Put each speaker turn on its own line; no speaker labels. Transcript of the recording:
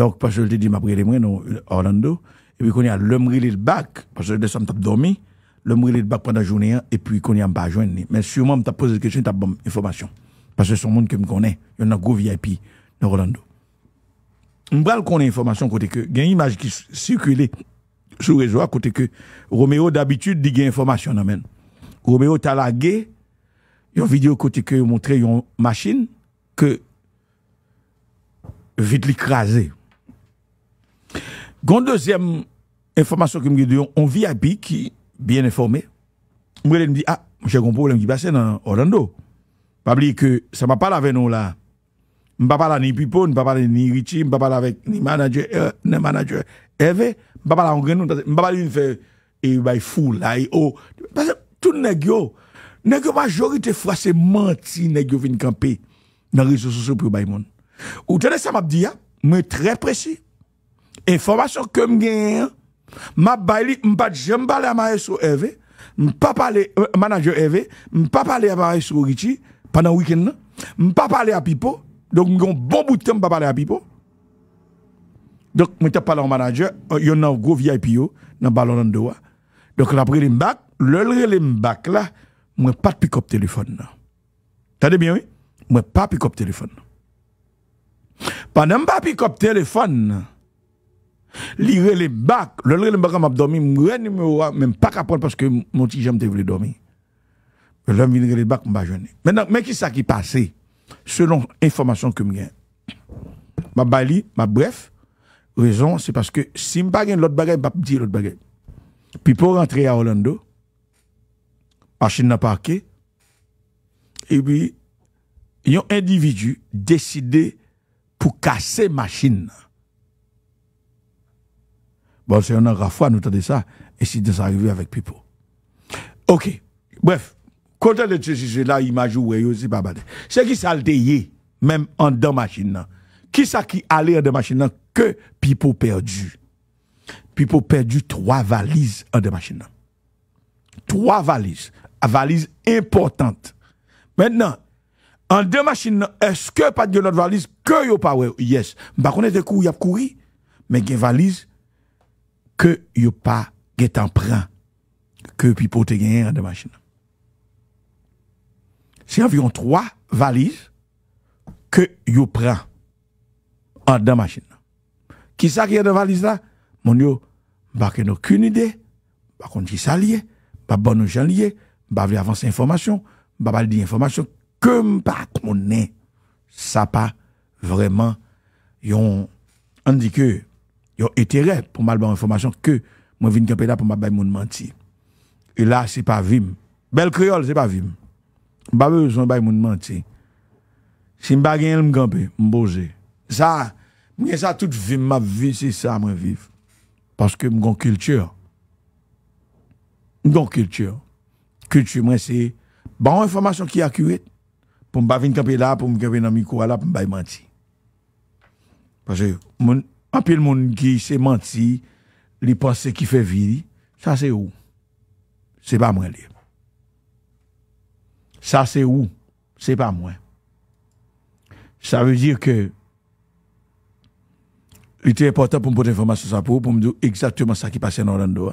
Donc, parce que je l'ai dit, m'a pris les mains, Orlando. Et puis, qu'on y a l'homme le bac, parce que je descends, t'as dormi. L'homme le bac pendant la journée, hein, et puis qu'on y a pas joindre. Mais sûrement, t'as posé des questions, t'as bonne information. Parce que c'est un monde que me connaît. Il y en a un gros VIP dans Orlando. On va le a information côté que, il y a une image qui circulent sur le réseau côté que Roméo d'habitude dit qu'il information amène. Roméo y lagué, une vidéo côté que montré une machine que vite l'écraser. Gon deuxième information que me dit, on VIP qui bien informé. Moi, il me dit, ah, j'ai un problème qui passe dans Orlando. Pas oublier que ça m'a pas avec nous là. Je ne pas parler ni Pipo, je ne pas parler ni Richie, je ne pas parler avec ni manager, euh, ni manager Hervé, je ne pas parler en M'pas je une pas parler faire et by full là oh parce que tout nèg yo nèg majorité fois c'est menti nèg yo vinn camper dans les réseaux sociaux pour by monde. Ou tenez ça m'a dit, ah, moi très précis. Enformasyon kem gen, ma bayli, mpa jem pale a ma S.O. Ewe, mpa pale a manager Ewe, mpa pale a ma S.O. Ritchie, panan wiken nan, mpa pale a pipo, donk mgon bon bouten mpa pale a pipo, donk mwen te pale a manager, yon nan go via IPO, nan balon nan dowa, donk la prele mbak, lelrele mbak la, mwen pat pikop telefon nan. Tade bien we? Mwen pat pikop telefon nan. Panan mpa pikop telefon nan, Lire les bacs, le les bac m'a dormi, m're numéro même pas capable parce que mon petit jambe te dormir. L'homme vient les bac m'a jeûné. Maintenant, mais qui ça qui passé selon information que j'ai Ma bali, ma bref, raison c'est parce que si pas gagné l'autre bagaille, m'a dit l'autre chose. Puis pour rentrer à Orlando, machine n'a pas parqué et puis y a un individu décidé pour casser machine. Bon, c'est un an fois, nous disons ça. Et si ça arrive avec Pipo. OK. Bref. Côté de ce sujet-là, il m'a joué aussi pas C'est qui ça même en deux machines. Qui ça qui allait en deux machines que Pipo perdu? Pipo perdu trois valises en deux machines. Trois valises. Valises importantes. Maintenant, en deux machines, est-ce que pas de notre valise que yo pas Oui. Yes. Bah, qu'on était couru, y a couru. Mais une valise, que yo pas get en prend que pipo te gagner dans la machine. C'est environ trois valises que yo prend en dans la machine. Qui ça qui est là? Mon yo, bah, qu'il a aucune idée, bah, qu'on dit ça lié, bah, bon, nous, j'en lié, bah, v'là avancer information, bah, bah, dit information, que m'pas qu'on est, ça pas vraiment, yon, on dit que, ils ont intérêt pour mal information que moi vinn camper là pour m'a bail moun menti. Et là c'est pas vim. Belle créole c'est pas vim. Pas besoin bail moun menti. Si m'pa gagner me camper, m'boger. Ça moi ça toute vie m'a vie c'est ça moi vivre. Parce que m'gon culture. M'gon culture. Culture moi c'est bon information qui accurate pour m'pa venir camper là pour m'camper dans micro là pour me bail menti. Parce que mon en le monde qui s'est menti, les pensées qui fait vie, ça c'est où? C'est pas moi. Ça c'est où? C'est pas moi. Ça veut dire que il était important pour me porter information ça pour, pour me dire exactement ça qui passait dans Orlando.